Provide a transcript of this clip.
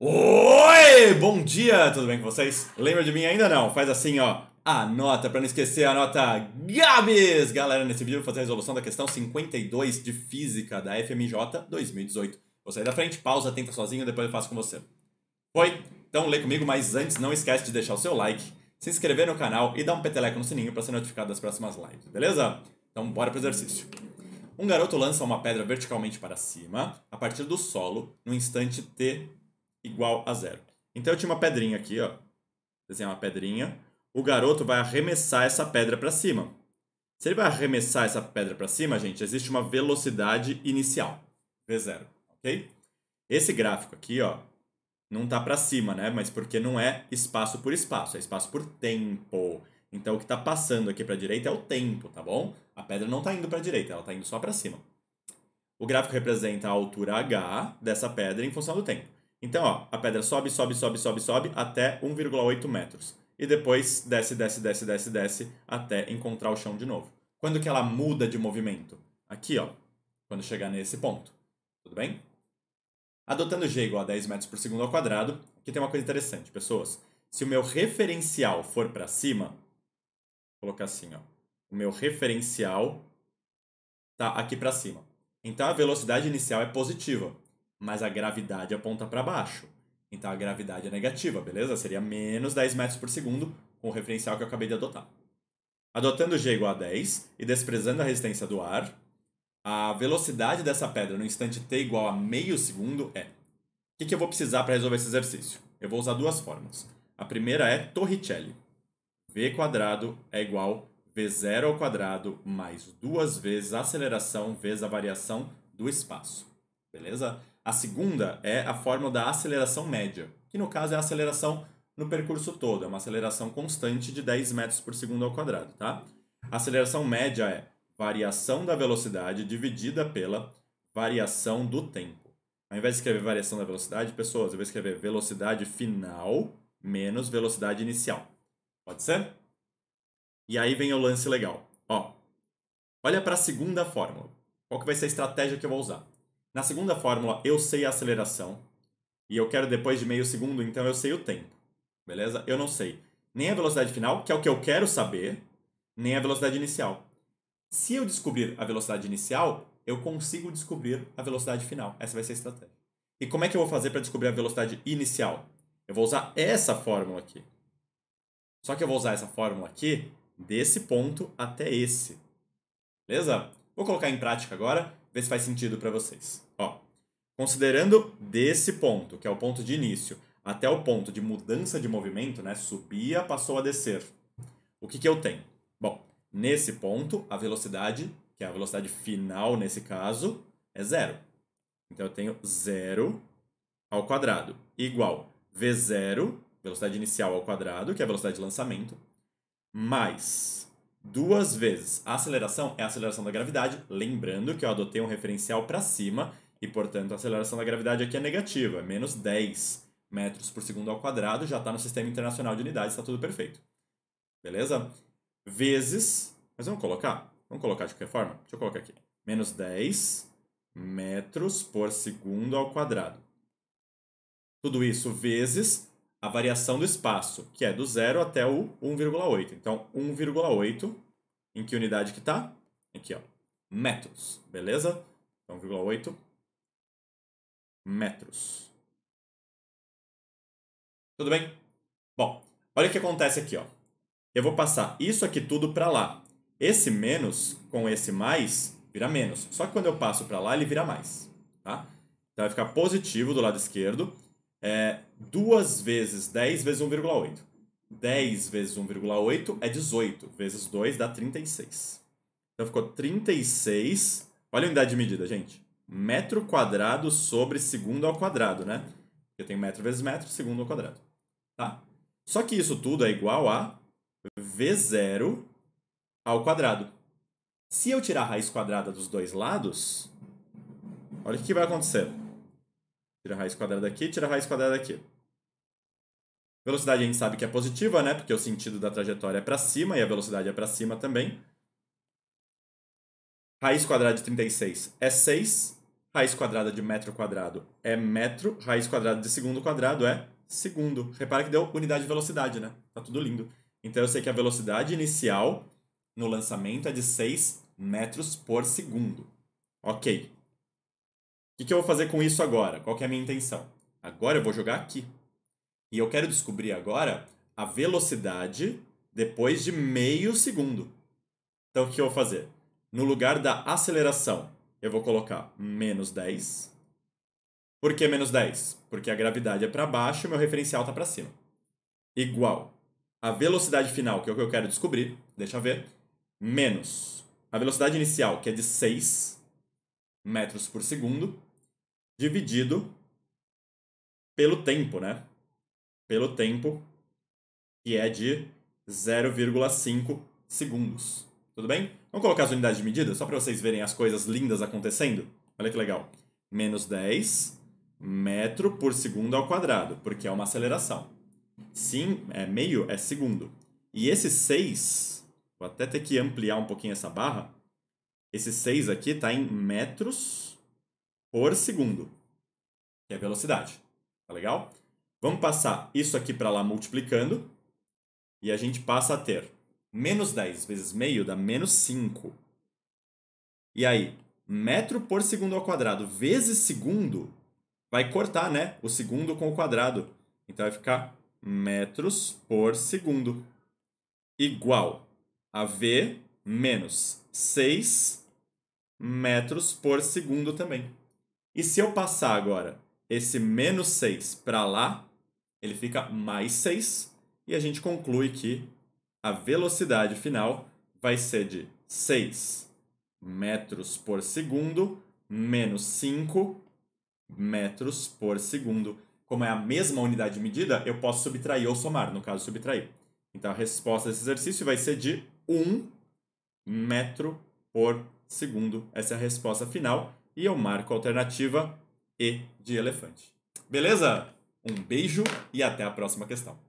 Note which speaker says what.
Speaker 1: Oi! Bom dia, tudo bem com vocês? Lembra de mim ainda não? Faz assim, ó. Anota, para não esquecer, anota Gabs! Galera, nesse vídeo eu vou fazer a resolução da questão 52 de Física da FMJ 2018. Vou sair da frente, pausa, tenta sozinho, depois eu faço com você. Foi? Então lê comigo, mas antes não esquece de deixar o seu like, se inscrever no canal e dar um peteleco no sininho para ser notificado das próximas lives, beleza? Então bora pro exercício. Um garoto lança uma pedra verticalmente para cima, a partir do solo, no instante T igual a zero. Então eu tinha uma pedrinha aqui, ó. Desenhar uma pedrinha. O garoto vai arremessar essa pedra para cima. Se ele vai arremessar essa pedra para cima, gente, existe uma velocidade inicial, v0, ok? Esse gráfico aqui, ó, não tá para cima, né? Mas porque não é espaço por espaço, é espaço por tempo. Então o que está passando aqui para a direita é o tempo, tá bom? A pedra não está indo para a direita, ela está indo só para cima. O gráfico representa a altura h dessa pedra em função do tempo. Então, ó, a pedra sobe, sobe, sobe, sobe, sobe até 1,8 metros. E depois desce, desce, desce, desce, desce até encontrar o chão de novo. Quando que ela muda de movimento? Aqui, ó. Quando chegar nesse ponto. Tudo bem? Adotando g igual a 10 metros por segundo ao quadrado, aqui tem uma coisa interessante, pessoas. Se o meu referencial for para cima, vou colocar assim, ó. O meu referencial tá aqui para cima. Então a velocidade inicial é positiva mas a gravidade aponta para baixo. Então a gravidade é negativa, beleza? Seria menos 10 metros por segundo com o referencial que eu acabei de adotar. Adotando g igual a 10 e desprezando a resistência do ar, a velocidade dessa pedra no instante t igual a meio segundo é. O que, que eu vou precisar para resolver esse exercício? Eu vou usar duas fórmulas. A primeira é Torricelli. v quadrado é igual a v0 ao quadrado mais duas vezes a aceleração vezes a variação do espaço. Beleza? A segunda é a fórmula da aceleração média, que no caso é a aceleração no percurso todo, é uma aceleração constante de 10 metros por segundo ao quadrado, tá? A aceleração média é variação da velocidade dividida pela variação do tempo. Ao invés de escrever variação da velocidade, pessoas, eu vou escrever velocidade final menos velocidade inicial. Pode ser? E aí vem o lance legal. Ó, olha para a segunda fórmula. Qual que vai ser a estratégia que eu vou usar? Na segunda fórmula, eu sei a aceleração. E eu quero depois de meio segundo, então eu sei o tempo. Beleza? Eu não sei nem a velocidade final, que é o que eu quero saber, nem a velocidade inicial. Se eu descobrir a velocidade inicial, eu consigo descobrir a velocidade final. Essa vai ser a estratégia. E como é que eu vou fazer para descobrir a velocidade inicial? Eu vou usar essa fórmula aqui. Só que eu vou usar essa fórmula aqui desse ponto até esse. Beleza? Vou colocar em prática agora, ver se faz sentido para vocês. Ó, considerando desse ponto, que é o ponto de início, até o ponto de mudança de movimento, né? Subia, passou a descer. O que, que eu tenho? Bom, nesse ponto, a velocidade, que é a velocidade final nesse caso, é zero. Então eu tenho zero ao quadrado igual v0, velocidade inicial ao quadrado, que é a velocidade de lançamento, mais duas vezes a aceleração é a aceleração da gravidade, lembrando que eu adotei um referencial para cima e, portanto, a aceleração da gravidade aqui é negativa, menos 10 metros por segundo ao quadrado, já está no sistema internacional de unidades, está tudo perfeito. Beleza? Vezes, mas vamos colocar, vamos colocar de qualquer forma, deixa eu colocar aqui, menos 10 metros por segundo ao quadrado. Tudo isso vezes a variação do espaço, que é do zero até o 1,8. Então, 1,8, em que unidade que está? Aqui, ó, metros, beleza? Então, 1,8 metros. Tudo bem? Bom, olha o que acontece aqui, ó. Eu vou passar isso aqui tudo para lá. Esse menos com esse mais vira menos. Só que quando eu passo para lá, ele vira mais, tá? Então vai ficar positivo do lado esquerdo. É 2 vezes 10 vezes 1,8. 10 vezes 1,8 é 18, vezes 2 dá 36. Então ficou 36. Olha a unidade de medida, gente metro quadrado sobre segundo ao quadrado, né? Eu tenho metro vezes metro, segundo ao quadrado. Tá? Só que isso tudo é igual a V0 ao quadrado. Se eu tirar a raiz quadrada dos dois lados, olha o que vai acontecer. Tira a raiz quadrada aqui, tira a raiz quadrada aqui. Velocidade a gente sabe que é positiva, né? Porque o sentido da trajetória é para cima e a velocidade é para cima também. Raiz quadrada de 36 é 6. Raiz quadrada de metro quadrado é metro, raiz quadrada de segundo quadrado é segundo. Repara que deu unidade de velocidade, né? Tá tudo lindo. Então eu sei que a velocidade inicial no lançamento é de 6 metros por segundo. Ok. O que, eu vou fazer com isso agora? Qual é a minha intenção? Agora eu vou jogar aqui. E eu quero descobrir agora a velocidade depois de meio segundo. Então o que eu vou fazer? No lugar da aceleração, eu vou colocar menos 10. Por que menos 10? Porque a gravidade é para baixo e meu referencial está para cima. Igual a velocidade final, que é o que eu quero descobrir, deixa eu ver, menos a velocidade inicial, que é de 6 metros por segundo, dividido pelo tempo, né? Pelo tempo, que é de 0,5 segundos. Tudo bem? Vamos colocar as unidades de medida só para vocês verem as coisas lindas acontecendo? Olha que legal. Menos 10 metro por segundo ao quadrado, porque é uma aceleração. Sim, é meio é segundo. E esse 6, vou até ter que ampliar um pouquinho essa barra. Esse 6 aqui está em metros por segundo, que é velocidade. Tá legal? Vamos passar isso aqui para lá multiplicando. E a gente passa a ter Menos 10 vezes meio dá menos 5. E aí, metro por segundo ao quadrado vezes segundo vai cortar, né? O segundo com o quadrado. Então vai ficar metros por segundo igual a V menos 6 metros por segundo também. E se eu passar agora esse menos 6 para lá, ele fica mais 6 e a gente conclui que a velocidade final vai ser de 6 metros por segundo menos 5 metros por segundo. Como é a mesma unidade de medida, eu posso subtrair ou somar, no caso, subtrair. Então, a resposta desse exercício vai ser de 1 metro por segundo. Essa é a resposta final. E eu marco a alternativa E de elefante. Beleza? Um beijo e até a próxima questão.